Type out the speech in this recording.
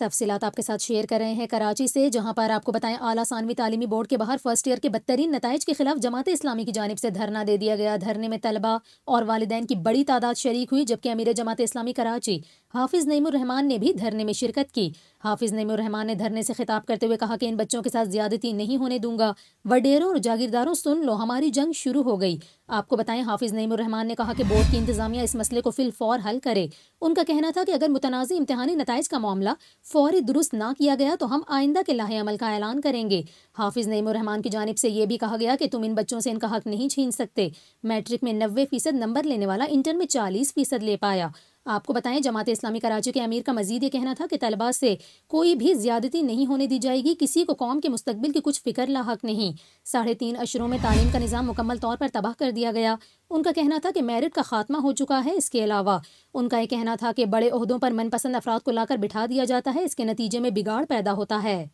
तफसीत आपके साथ शेयर कर रहे हैं कराची से जहां पर आपको बताएं आला सानवी तालीमी बोर्ड के बाहर फर्स्ट ईयर के बदतरीन नतज के खिलाफ जमात इस्लामी की जानब से धरना दे दिया गया धरने में तलबा और वालदेन की बड़ी तादाद शरीक हुई जबकि अमीर जमात इस्लामी कराची हाफिज़ नईमान ने भी धरने में शिरकत की हाफिज़ नईमान ने धरने से खिताब करते हुए कहा कि इन बच्चों के साथ ज्यादती नहीं होने दूंगा वडेरों और जागीरदारों सुन लो हमारी जंग शुरू हो गई आपको बताएं हाफिज़ नईमान ने कहा कि बोर्ड की इंतजामिया इस मसले को फिलफौर हल करे उनका कहना था कि अगर मुतनाज़ इम्तहानी नतज का मामला फौरी दुरुस्त ना किया गया तो हम आइंदा के लाहे अमल का ऐलान करेंगे हाफिज़ रहमान की जानब से यह भी कहा गया कि तुम इन बच्चों से इनका हक नहीं छीन सकते मैट्रिक में नब्बे फीसद नंबर लेने वाला इंटर में चालीस फीसद ले पाया आपको बताएं जमात इस्लामी कराची के अमीर का मजीद ये कहना था कि तलबा से कोई भी ज्यादती नहीं होने दी जाएगी किसी को कौम के मुस्तबिल की कुछ फिक्र लाक नहीं साढ़े तीन अशरों में तालीम का निज़ाम मुकम्मल तौर पर तबाह कर दिया गया उनका कहना था कि मेरिट का खात्मा हो चुका है इसके अलावा उनका यह कहना था कि बड़े अहदों पर मनपसंद अफराद को लाकर बिठा दिया जाता है इसके नतीजे में बिगाड़ पैदा होता है